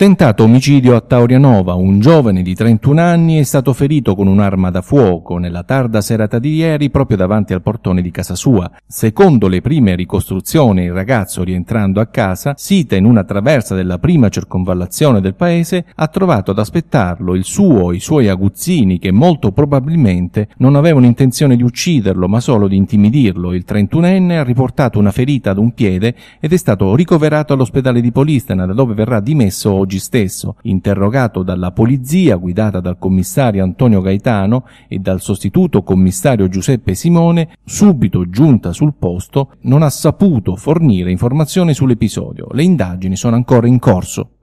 Tentato omicidio a Taurianova, un giovane di 31 anni è stato ferito con un'arma da fuoco nella tarda serata di ieri proprio davanti al portone di casa sua. Secondo le prime ricostruzioni il ragazzo rientrando a casa, sita in una traversa della prima circonvallazione del paese, ha trovato ad aspettarlo il suo e i suoi aguzzini che molto probabilmente non avevano intenzione di ucciderlo ma solo di intimidirlo. Il 31enne ha riportato una ferita ad un piede ed è stato ricoverato all'ospedale di Polistena da dove verrà dimesso oggi oggi stesso, interrogato dalla polizia guidata dal commissario Antonio Gaetano e dal sostituto commissario Giuseppe Simone, subito giunta sul posto, non ha saputo fornire informazioni sull'episodio. Le indagini sono ancora in corso.